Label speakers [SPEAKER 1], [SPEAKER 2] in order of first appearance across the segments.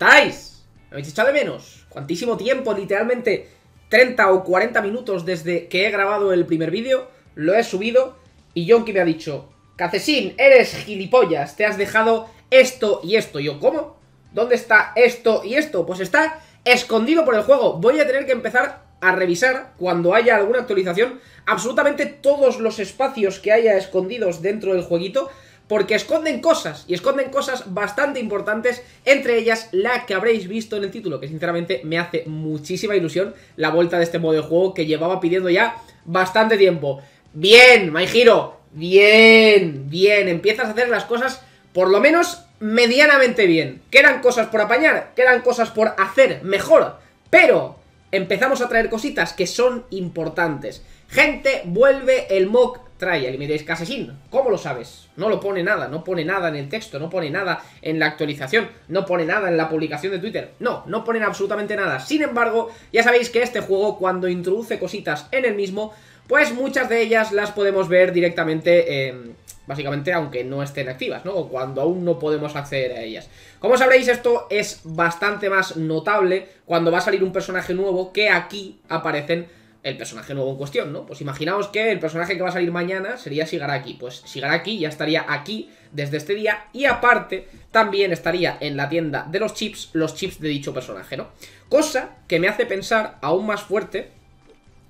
[SPEAKER 1] estáis? ¿Me habéis echado de menos? ¿Cuantísimo tiempo? Literalmente 30 o 40 minutos desde que he grabado el primer vídeo. Lo he subido y Yonki me ha dicho, Cacesín, eres gilipollas, te has dejado esto y esto. Y yo, ¿cómo? ¿Dónde está esto y esto? Pues está escondido por el juego. Voy a tener que empezar a revisar, cuando haya alguna actualización, absolutamente todos los espacios que haya escondidos dentro del jueguito porque esconden cosas, y esconden cosas bastante importantes, entre ellas la que habréis visto en el título, que sinceramente me hace muchísima ilusión la vuelta de este modo de juego que llevaba pidiendo ya bastante tiempo. Bien, My Hero, bien, bien, empiezas a hacer las cosas por lo menos medianamente bien. Quedan cosas por apañar, quedan cosas por hacer mejor, pero empezamos a traer cositas que son importantes Gente, vuelve el mock trial. Y me diréis, Casesín, ¿cómo lo sabes? No lo pone nada, no pone nada en el texto, no pone nada en la actualización, no pone nada en la publicación de Twitter. No, no ponen absolutamente nada. Sin embargo, ya sabéis que este juego, cuando introduce cositas en el mismo, pues muchas de ellas las podemos ver directamente, em, básicamente, aunque no estén activas, ¿no? O cuando aún no podemos acceder a ellas. Como sabréis, esto es bastante más notable cuando va a salir un personaje nuevo que aquí aparecen el personaje nuevo en cuestión, ¿no? Pues imaginaos que el personaje que va a salir mañana sería Sigaraki, Pues Sigaraki ya estaría aquí desde este día y aparte también estaría en la tienda de los chips los chips de dicho personaje, ¿no? Cosa que me hace pensar aún más fuerte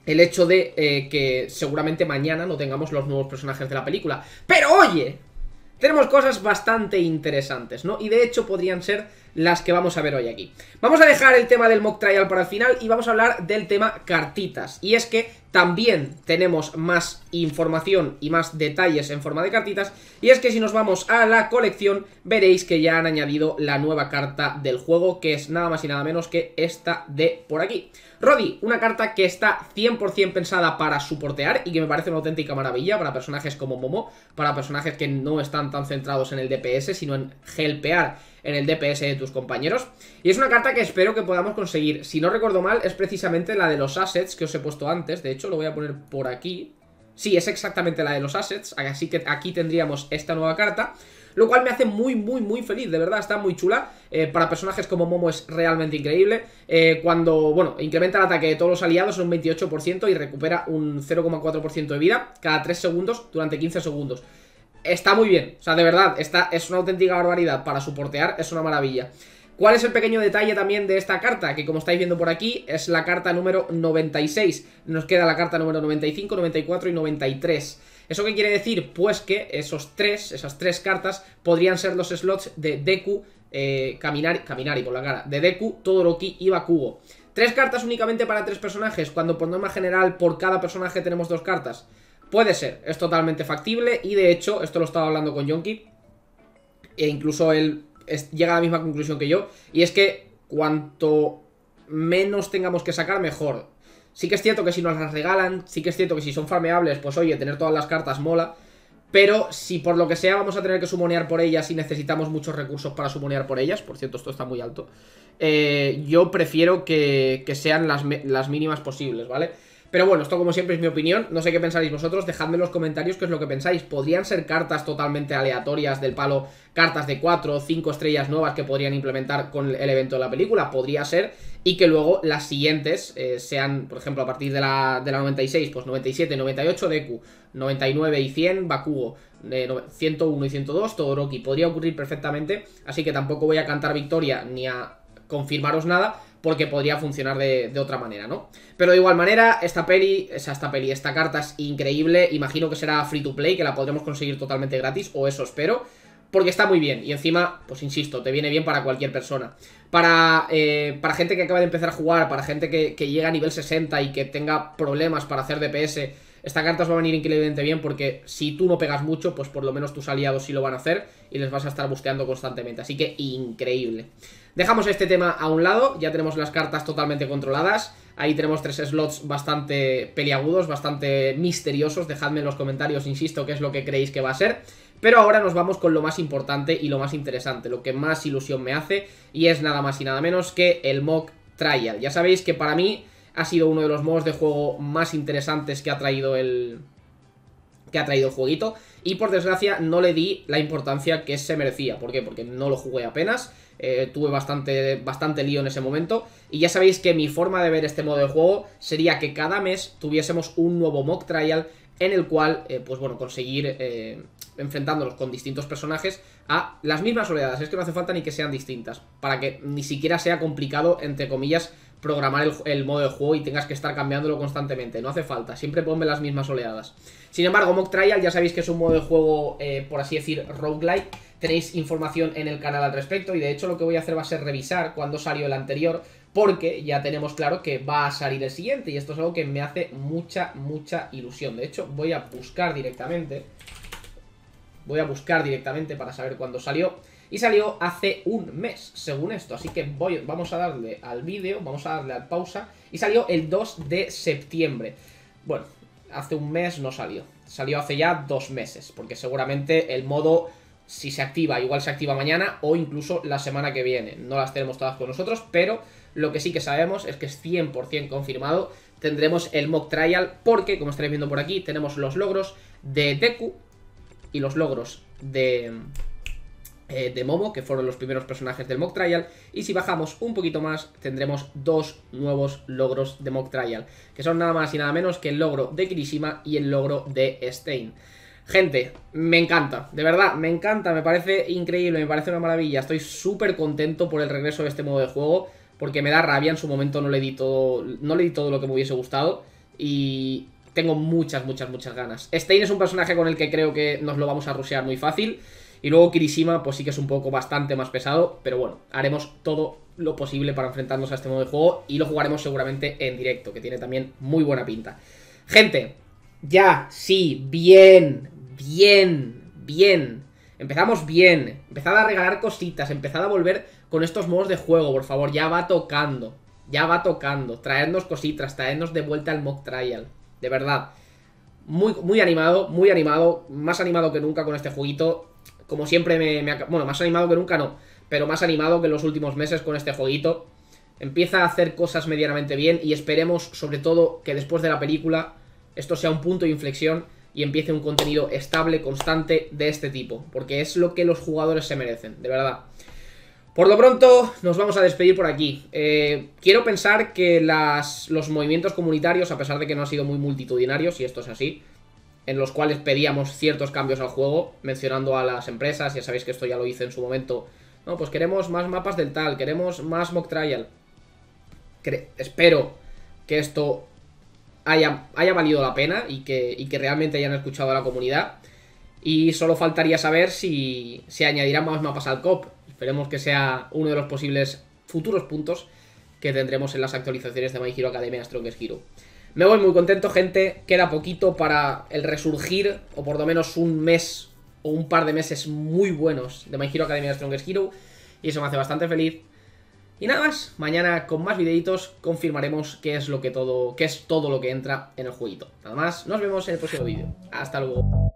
[SPEAKER 1] el hecho de eh, que seguramente mañana no tengamos los nuevos personajes de la película. Pero oye, tenemos cosas bastante interesantes, ¿no? Y de hecho podrían ser las que vamos a ver hoy aquí. Vamos a dejar el tema del mock trial para el final y vamos a hablar del tema cartitas. Y es que también tenemos más información y más detalles en forma de cartitas. Y es que si nos vamos a la colección veréis que ya han añadido la nueva carta del juego que es nada más y nada menos que esta de por aquí. Roddy, una carta que está 100% pensada para suportear y que me parece una auténtica maravilla para personajes como Momo, para personajes que no están tan centrados en el DPS sino en helpear en el DPS de tus compañeros. Y es una carta que espero que podamos conseguir. Si no recuerdo mal, es precisamente la de los assets que os he puesto antes. De hecho, lo voy a poner por aquí. Sí, es exactamente la de los assets, así que aquí tendríamos esta nueva carta lo cual me hace muy, muy, muy feliz, de verdad, está muy chula. Eh, para personajes como Momo es realmente increíble. Eh, cuando, bueno, incrementa el ataque de todos los aliados en un 28% y recupera un 0,4% de vida cada 3 segundos durante 15 segundos está muy bien. O sea, de verdad, está, es una auténtica barbaridad. Para soportear es una maravilla. ¿Cuál es el pequeño detalle también de esta carta? Que como estáis viendo por aquí, es la carta número 96. Nos queda la carta número 95, 94 y 93. ¿Eso qué quiere decir? Pues que esos tres, esas tres cartas, podrían ser los slots de Deku, eh, Caminar, y con la cara, de Deku, Todoroki y Bakugo. Tres cartas únicamente para tres personajes, cuando por norma general por cada personaje tenemos dos cartas. Puede ser, es totalmente factible y de hecho, esto lo estaba hablando con Jonki e incluso él llega a la misma conclusión que yo y es que cuanto menos tengamos que sacar, mejor. Sí que es cierto que si nos las regalan, sí que es cierto que si son farmeables, pues oye, tener todas las cartas mola, pero si por lo que sea vamos a tener que sumonear por ellas y necesitamos muchos recursos para sumonear por ellas, por cierto, esto está muy alto, eh, yo prefiero que, sean las mínimas posibles, ¿vale? Pero bueno, esto como siempre es mi opinión, no sé qué pensáis vosotros, dejadme en los comentarios qué es lo que pensáis. ¿Podrían ser cartas totalmente aleatorias del palo, cartas de 4 o 5 estrellas nuevas que podrían implementar con el evento de la película? Podría ser, y que luego las siguientes eh, sean, por ejemplo, a partir de la, de la 96, pues 97, 98 Deku, 99 y 100 Bakugo, 101 eh, y 102 Todoroki. Podría ocurrir perfectamente, así que tampoco voy a cantar victoria ni a confirmaros nada, porque podría funcionar de, otra manera, ¿no? Pero de igual manera, esta peli, o esta peli, esta carta es increíble, imagino que será free to play, que la podremos conseguir totalmente gratis, o eso espero, porque está muy bien, y encima, pues insisto, te viene bien para cualquier persona. Para, eh, para gente que acaba de empezar a jugar, para gente que, que llega a nivel 60 y que tenga problemas para hacer DPS esta carta os va a venir increíblemente bien porque si tú no pegas mucho, pues por lo menos tus aliados sí lo van a hacer y les vas a estar buscando constantemente. Así que increíble. Dejamos este tema a un lado, ya tenemos las cartas totalmente controladas. Ahí tenemos tres slots bastante peliagudos, bastante misteriosos. Dejadme en los comentarios, insisto, qué es lo que creéis que va a ser. Pero ahora nos vamos con lo más importante y lo más interesante, lo que más ilusión me hace. Y es nada más y nada menos que el mock trial. Ya sabéis que para mí ha sido uno de los modos de juego más interesantes que ha traído el que ha traído el jueguito y por desgracia no le di la importancia que se merecía, ¿por qué? Porque no lo jugué apenas, eh, tuve bastante, bastante lío en ese momento y ya sabéis que mi forma de ver este modo de juego sería que cada mes tuviésemos un nuevo mock trial en el cual, eh, pues bueno, conseguir eh, enfrentándonos con distintos personajes a las mismas oleadas. Es que no hace falta ni que sean distintas, para que ni siquiera sea complicado, entre comillas, programar el, modo de juego y tengas que estar cambiándolo constantemente. No hace falta, siempre ponme las mismas oleadas. Sin embargo, Mock Trial ya sabéis que es un modo de juego, eh, por así decir, roguelike. Tenéis información en el canal al respecto y de hecho lo que voy a hacer va a ser revisar cuándo salió el anterior porque ya tenemos claro que va a salir el siguiente y esto es algo que me hace mucha, mucha ilusión. De hecho, voy a buscar directamente, voy a buscar directamente para saber cuándo salió y salió hace un mes, según esto. Así que vamos a darle al vídeo, vamos a darle al pausa. Y salió el 2 de septiembre. Bueno, hace un mes no salió. Salió hace ya dos meses, porque seguramente el modo, si se activa, igual se activa mañana o incluso la semana que viene. No las tenemos todas con nosotros, pero lo que sí que sabemos es que es 100% confirmado. Tendremos el mock trial porque, como estaréis viendo por aquí, tenemos los logros de Deku y los logros de eh, de Momo, que fueron los primeros personajes del Mock Trial, y si bajamos un poquito más tendremos dos nuevos logros de Mock Trial, que son nada más y nada menos que el logro de Kirishima y el logro de Stein. Gente, me encanta, de verdad, me encanta, me parece increíble, me parece una maravilla, estoy súper contento por el regreso de este modo de juego, porque me da rabia, en su momento no le di todo, no le di todo lo que me hubiese gustado, y tengo muchas, muchas, muchas ganas. Stein es un personaje con el que creo que nos lo vamos a rusear muy fácil, y luego Kirishima, pues sí que es un poco bastante más pesado, pero bueno, haremos todo lo posible para enfrentarnos a este modo de juego y lo jugaremos seguramente en directo, que tiene también muy buena pinta. Gente, ya, sí, bien, bien, bien. Empezamos bien, empezad a regalar cositas, empezad a volver con estos modos de juego, por favor, ya va tocando, ya va tocando, traernos cositas, traernos de vuelta al mock trial, de verdad. Muy, muy animado, muy animado, más animado que nunca con este jueguito. Como siempre me, me... Bueno, más animado que nunca no, pero más animado que en los últimos meses con este jueguito. Empieza a hacer cosas medianamente bien y esperemos sobre todo que después de la película esto sea un punto de inflexión y empiece un contenido estable, constante de este tipo. Porque es lo que los jugadores se merecen, de verdad. Por lo pronto, nos vamos a despedir por aquí. Eh, quiero pensar que los movimientos comunitarios, a pesar de que no han sido muy multitudinarios, y esto es así, en los cuales pedíamos ciertos cambios al juego, mencionando a las empresas, ya sabéis que esto ya lo hice en su momento, no, pues queremos más mapas del tal, queremos más mock trial. espero que esto haya, valido la pena y que, realmente hayan escuchado a la comunidad. Y solo faltaría saber si se añadirán más mapas al COP. Esperemos que sea uno de los posibles futuros puntos que tendremos en las actualizaciones de My Hero Academia Strongest Hero. Me voy muy contento, gente. Queda poquito para el resurgir, o por lo menos un mes o un par de meses muy buenos de My Hero Academia Strongest Hero. Y eso me hace bastante feliz. Y nada más, mañana con más videitos confirmaremos qué es lo que todo, qué es todo lo que entra en el jueguito. Nada más, nos vemos en el próximo vídeo. Hasta luego.